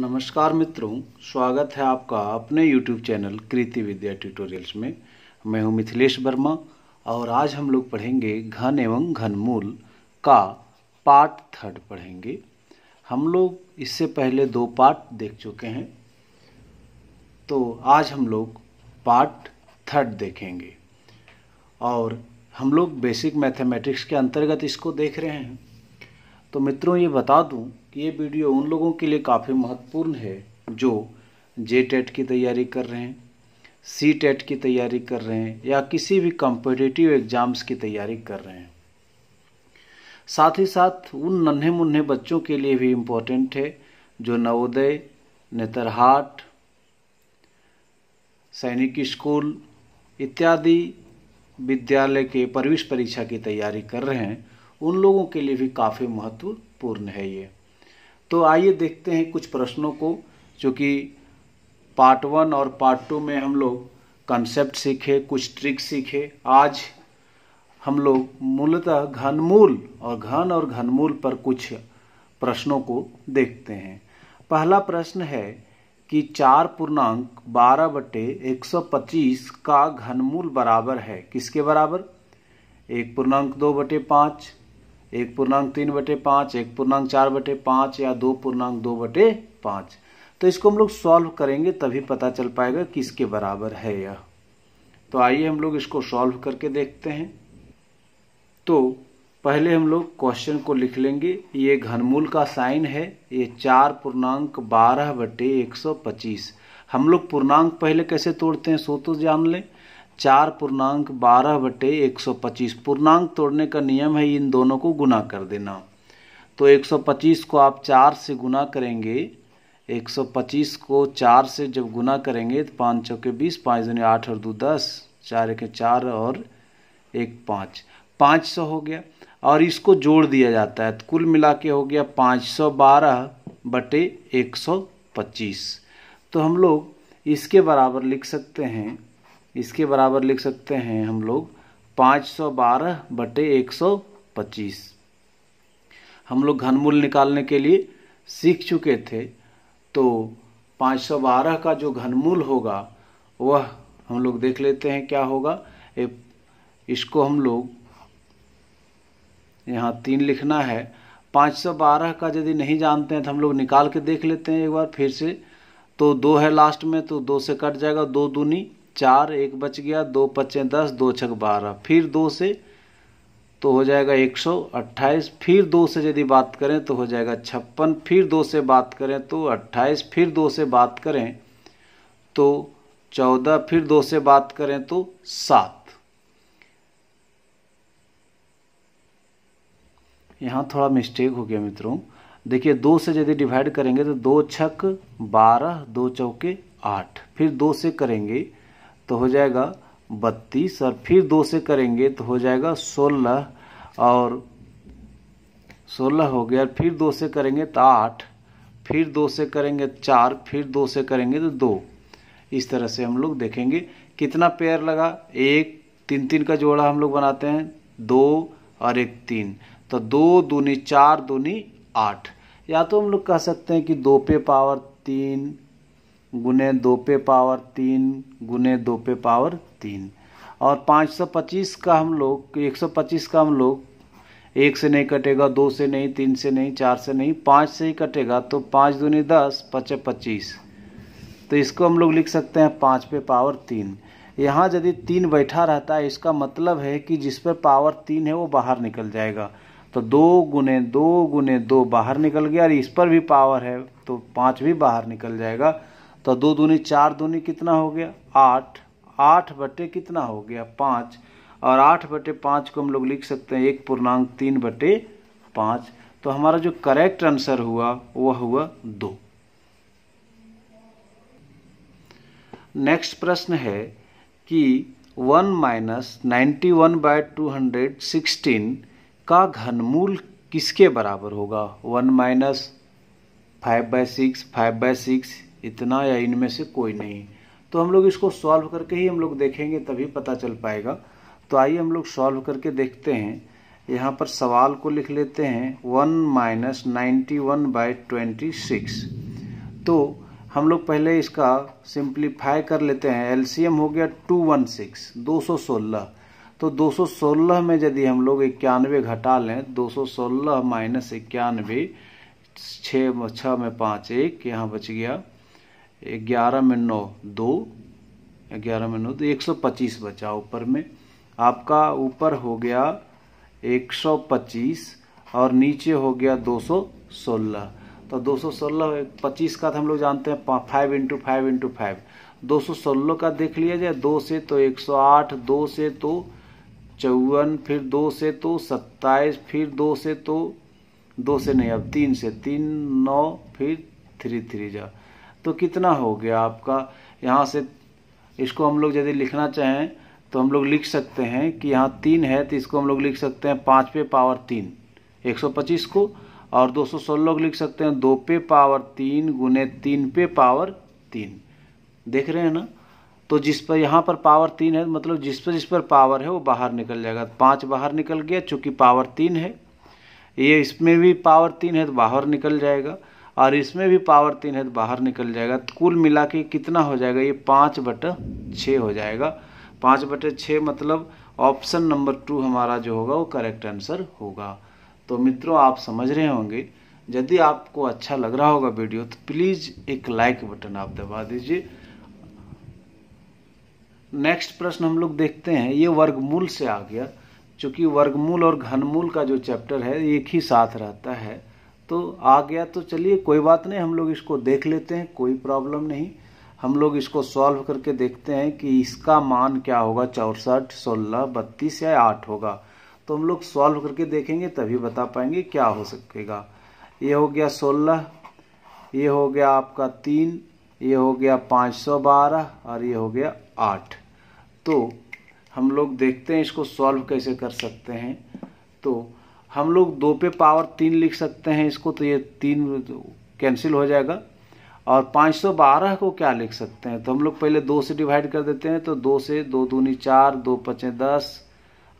नमस्कार मित्रों स्वागत है आपका अपने YouTube channel Kriti Vidya tutorials में मैं हूं मिथिलेश वर्मा और आज हम लोग पढ़ेंगे घन एवं घनमूल का पार्ट थर्ड पढ़ेंगे हम लोग इससे पहले दो पार्ट देख चुके हैं तो आज हम लोग पार्ट थर्ड देखेंगे और हम लोग बेसिक मैथमेटिक्स के अंतर्गत इसको देख रहे हैं तो मित्रों ये बता दूं कि ये वीडियो उन लोगों के लिए काफ़ी महत्वपूर्ण है जो जे टेट e की तैयारी कर रहे हैं सी टेट e की तैयारी कर रहे हैं या किसी भी कॉम्पिटिटिव एग्ज़ाम्स की तैयारी कर रहे हैं साथ ही साथ उन नन्हे मुन्ने बच्चों के लिए भी इम्पोर्टेंट है जो नवोदय नेतरहाट सैनिक स्कूल इत्यादि विद्यालय के प्रवेश परीक्षा की तैयारी कर रहे हैं उन लोगों के लिए भी काफ़ी महत्वपूर्ण है ये तो आइए देखते हैं कुछ प्रश्नों को जो कि पार्ट वन और पार्ट टू में हम लोग कंसेप्ट सीखे कुछ ट्रिक सीखे आज हम लोग मूलतः घनमूल और घन और घनमूल पर कुछ प्रश्नों को देखते हैं पहला प्रश्न है कि चार पूर्णांक बारह बटे एक सौ पच्चीस का घनमूल बराबर है किसके बराबर एक पूर्णांक दो बटे पाँच एक पूर्णांक तीन बटे पांच एक पूर्णांक चार बटे पांच या दो पूर्णांक दो बटे पांच तो इसको हम लोग सॉल्व करेंगे तभी पता चल पाएगा किसके बराबर है यह तो आइए हम लोग इसको सॉल्व करके देखते हैं तो पहले हम लोग क्वेश्चन को लिख लेंगे ये घनमूल का साइन है ये चार पूर्णांक बारह बटे एक सौ पच्चीस हम लोग पूर्णांक पहले कैसे तोड़ते हैं सो तो जान लें चार पूर्णांक बारह बटे एक सौ पच्चीस पूर्णांक तोड़ने का नियम है इन दोनों को गुना कर देना तो एक सौ पच्चीस को आप चार से गुना करेंगे एक सौ पच्चीस को चार से जब गुना करेंगे तो पाँच चौके बीस पाँच दुनिया आठ और दो दस चार एक चार और एक पाँच पाँच सौ हो गया और इसको जोड़ दिया जाता है तो कुल मिला के हो गया पाँच सौ बारह बटे एक सौ पच्चीस तो हम लोग इसके बराबर लिख सकते हैं इसके बराबर लिख सकते हैं हम लोग पाँच सौ बारह बटे एक सौ पच्चीस हम लोग घनमूल निकालने के लिए सीख चुके थे तो पाँच सौ बारह का जो घनमूल होगा वह हम लोग देख लेते हैं क्या होगा इसको हम लोग यहाँ तीन लिखना है 512 का यदि नहीं जानते हैं तो हम लोग निकाल के देख लेते हैं एक बार फिर से तो दो है लास्ट में तो दो से कट जाएगा दो दूनी चार एक बच गया दो पच्चे दस दो छक बारह फिर दो से तो हो जाएगा एक सौ अट्ठाईस फिर दो से यदि बात करें तो हो जाएगा छप्पन फिर दो से बात करें तो अट्ठाईस फिर दो से बात करें तो चौदह फिर दो से बात करें तो सात यहाँ थोड़ा मिस्टेक हो गया मित्रों देखिए दो से यदि डिवाइड करेंगे तो दो छक बारह दो चौके आठ फिर दो से करेंगे तो हो जाएगा बत्तीस और फिर दो से करेंगे तो हो जाएगा सोलह और सोलह हो गया फिर दो से करेंगे तो आठ फिर दो से करेंगे तो चार फिर दो से करेंगे तो दो इस तरह से हम लोग देखेंगे कितना पेयर लगा एक तीन तीन का जोड़ा हम लोग बनाते हैं दो और एक तीन तो दो दूनी चार दूनी आठ या तो हम लोग कह सकते हैं कि दो पे पावर तीन गुने दो पे पावर तीन गुने दो पे पावर तीन और 525 का हम लोग 125 का हम लोग एक से नहीं कटेगा दो से नहीं तीन से नहीं चार से नहीं पाँच से ही कटेगा तो पाँच दूनी दस पचे पच्चीस तो इसको हम लोग लिख सकते हैं पाँच पे पावर तीन यहाँ यदि तीन बैठा रहता है इसका मतलब है कि जिस पर पावर तीन है वो बाहर निकल जाएगा तो दो गुने दो गुने दो बाहर निकल गया और इस पर भी पावर है तो पाँच भी बाहर निकल जाएगा तो दो दूनी चार दूनी कितना हो गया आठ आठ बटे कितना हो गया पाँच और आठ बटे पाँच को हम लोग लिख सकते हैं एक पूर्णांक तीन बटे पाँच तो हमारा जो करेक्ट आंसर हुआ वह हुआ दो नेक्स्ट प्रश्न है कि one minus ninety one by two hundred sixteen का घनमूल किसके बराबर होगा one minus five by six five by six इतना या इनमें से कोई नहीं तो हम लोग इसको सॉल्व करके ही हम लोग देखेंगे तभी पता चल पाएगा तो आइए हम लोग सॉल्व करके देखते हैं यहाँ पर सवाल को लिख लेते हैं one minus ninety one by twenty six तो हम लोग पहले इसका सिंप्लीफाई कर लेते हैं एल हो गया टू वन सिक्स दो सौ सोलह तो दो सौ सोलह में यदि हम लोग इक्यानवे घटा लें दो सौ सोलह माइनस इक्यानवे छः छः में पाँच एक यहाँ बच गया ग्यारह में नौ दो ग्यारह में नौ तो एक सौ पच्चीस बचा ऊपर में आपका ऊपर हो गया एक सौ पच्चीस और नीचे हो गया दो सौ सोलह तो दो सौ सोलह पच्चीस का तो हम लोग जानते हैं five into five into five दो सौ सोलह का देख लिया जाए दो से तो एक सौ आठ दो से तो चौवन फिर दो से तो सत्ताईस फिर दो से तो दो से नहीं अब तीन से तीन नौ फिर थ्री थ्री जा तो कितना हो गया आपका यहाँ से इसको हम लोग यदि लिखना चाहें तो हम लोग लिख सकते हैं कि यहाँ तीन है तो इसको हम लोग लिख सकते हैं पाँच पे पावर तीन एक सौ पच्चीस को और दो सौ सोलह को लिख सकते हैं दो पे पावर तीन गुने तीन पे पावर तीन देख रहे हैं ना तो जिस पर यहाँ पर पावर तीन है मतलब जिस पर जिस पर पावर है वो बाहर निकल जाएगा पाँच बाहर निकल गया चूँकि पावर तीन है ये इसमें भी पावर तीन है तो बाहर निकल जाएगा और इसमें भी पावर तीन है तो बाहर निकल जाएगा तो कुल मिला के कितना हो जाएगा ये पाँच बट छः हो जाएगा पाँच बटे छः मतलब ऑप्शन नंबर टू हमारा जो होगा वो करेक्ट आंसर होगा तो मित्रों आप समझ रहे होंगे यदि आपको अच्छा लग रहा होगा वीडियो तो प्लीज़ एक लाइक बटन आप दबा दीजिए नेक्स्ट प्रश्न हम लोग देखते हैं ये वर्गमूल से आ गया चूँकि वर्गमूल और घनमूल का जो चैप्टर है एक ही साथ रहता है तो आ गया तो चलिए कोई बात नहीं हम लोग इसको देख लेते हैं कोई प्रॉब्लम नहीं हम लोग इसको सॉल्व करके देखते हैं कि इसका मान क्या होगा चौसठ सोलह बत्तीस या आठ होगा तो हम लोग सॉल्व करके देखेंगे तभी बता पाएंगे क्या हो सकेगा ये हो गया सोलह ये हो गया आपका तीन ये हो गया पाँच सौ बारह और ये हो गया आठ तो हम लोग देखते हैं इसको सॉल्व कैसे कर सकते हैं तो हम लोग दो पे पावर तीन लिख सकते हैं इसको तो ये तीन कैंसिल हो जाएगा और 512 को क्या लिख सकते हैं तो हम लोग पहले दो से डिवाइड कर देते हैं तो दो से दो दूनी चार दो पचें दस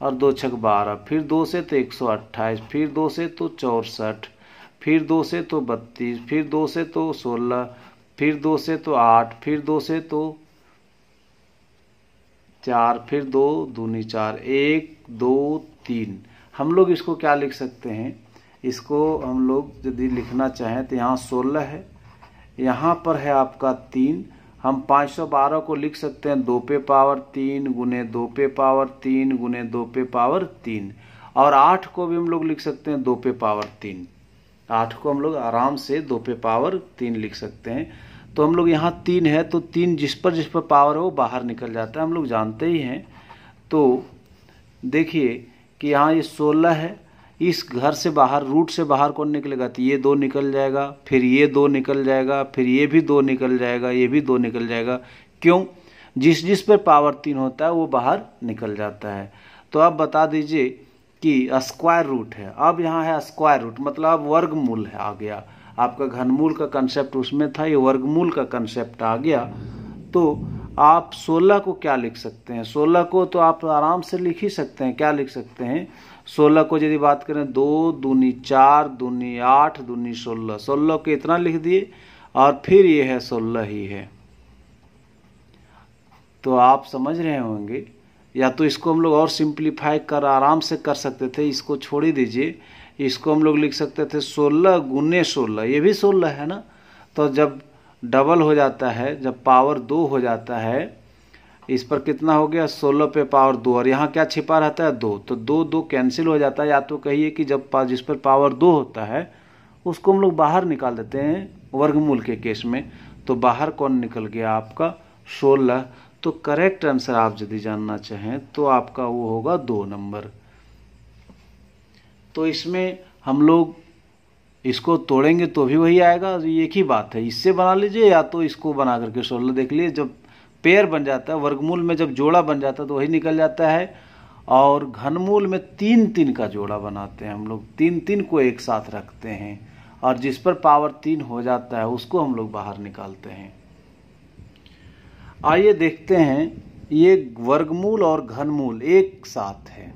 और दो छक बारह फिर दो से तो एक सौ अट्ठाईस फिर दो से तो चौसठ फिर दो से तो बत्तीस फिर दो से तो सोलह फिर दो से तो आठ फिर दो से तो चार फिर दो दूनी चार एक दो तीन हम लोग इसको क्या लिख सकते हैं इसको हम लोग यदि लिखना चाहें तो यहाँ सोलह है यहाँ पर है आपका तीन हम पाँच सौ बारह को लिख सकते हैं दो पे पावर तीन गुने दो पे पावर तीन गुने दो पे पावर तीन और आठ को भी हम लोग लिख सकते हैं दो पे पावर तीन आठ को हम लोग आराम से दो पे पावर तीन लिख सकते हैं तो हम लोग यहाँ तीन है तो तीन जिस पर जिस पर पावर है वो बाहर निकल जाता है हम लोग जानते ही हैं तो देखिए कि यहाँ ये सोलह है इस घर से बाहर रूट से बाहर कौन निकलेगा तो ये दो निकल जाएगा फिर ये दो निकल जाएगा फिर ये भी दो निकल जाएगा ये भी दो निकल जाएगा क्यों जिस जिस पर पावर तीन होता है वो बाहर निकल जाता है तो आप बता दीजिए कि स्क्वायर रूट है अब यहाँ है स्क्वायर रूट मतलब वर्गमूल है आ गया आपका घनमूल का कंसेप्ट उसमें था ये वर्गमूल का कंसेप्ट आ गया तो आप 16 को क्या लिख सकते हैं 16 को तो आप आराम से लिख ही सकते हैं क्या लिख सकते हैं 16 को यदि बात करें दो दूनी चार दूनी आठ दूनी सोलह सोलह को इतना लिख दिए और फिर ये है सोलह ही है तो आप समझ रहे होंगे या तो इसको हम लोग और सिंप्लीफाई कर आराम से कर सकते थे इसको छोड़ ही दीजिए इसको हम लोग लिख सकते थे सोलह गुने सोलह ये भी सोलह है ना तो जब डबल हो जाता है जब पावर दो हो जाता है इस पर कितना हो गया सोलह पे पावर दो और यहाँ क्या छिपा रहता है दो तो दो दो कैंसिल हो जाता है या तो कहिए कि जब जिस पर पावर दो होता है उसको हम लोग बाहर निकाल देते हैं वर्गमूल के केस में तो बाहर कौन निकल गया आपका सोलह तो करेक्ट आंसर आप यदि जानना चाहें तो आपका वो होगा दो नंबर तो इसमें हम लोग इसको तोड़ेंगे तो भी वही आएगा ये एक ही बात है इससे बना लीजिए या तो इसको बना करके सोलह देख लीजिए जब पेयर बन जाता है वर्गमूल में जब जोड़ा बन जाता है तो वही निकल जाता है और घनमूल में तीन तीन का जोड़ा बनाते हैं हम लोग तीन तीन को एक साथ रखते हैं और जिस पर पावर तीन हो जाता है उसको हम लोग बाहर निकालते हैं आइए देखते हैं ये वर्गमूल और घनमूल एक साथ है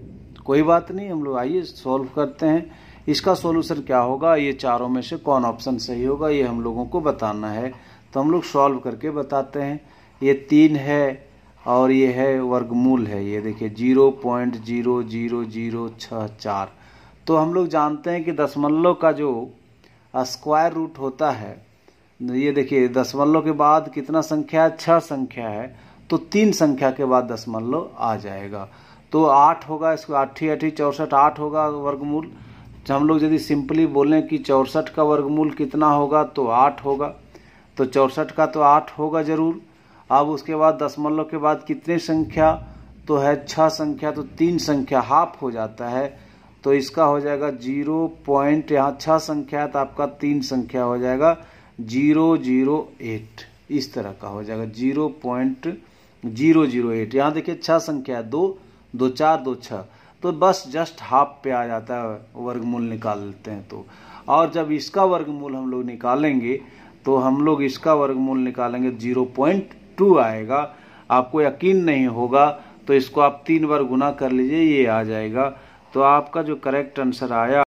कोई बात नहीं हम लोग आइए सॉल्व करते हैं इसका सोल्यूशन क्या होगा ये चारों में से कौन ऑप्शन सही होगा ये हम लोगों को बताना है तो हम लोग सॉल्व करके बताते हैं ये तीन है और ये है वर्गमूल है ये देखिए zero point zero zero zero छः चार तो हम लोग जानते हैं कि दशमलव का जो स्क्वायर रूट होता है ये देखिए दशमलव के बाद कितना संख्या है छः संख्या है तो तीन संख्या के बाद दशमलव आ जाएगा तो आठ होगा इसको आठी अट्ठी चौंसठ आठ होगा वर्गमूल तो हम लोग यदि सिंपली बोलें कि चौंसठ का वर्गमूल कितना होगा तो आठ होगा तो चौंसठ का तो आठ होगा ज़रूर अब उसके बाद दशमलव के बाद कितने संख्या तो है छः संख्या तो तीन संख्या हाफ हो जाता है तो इसका हो जाएगा जीरो पॉइंट यहाँ छः संख्या है तो आपका तीन संख्या हो जाएगा जीरो जीरो एट इस तरह का हो जाएगा zero point zero zero eight यहाँ देखिए छः संख्या है दो दो चार दो छः तो बस जस्ट हाफ पे आ जाता है वर्गमूल निकाल लेते हैं तो और जब इसका वर्गमूल हम लोग निकालेंगे तो हम लोग इसका वर्गमूल निकालेंगे जीरो पॉइंट टू आएगा आपको यकीन नहीं होगा तो इसको आप तीन बार गुना कर लीजिए ये आ जाएगा तो आपका जो करेक्ट आंसर आया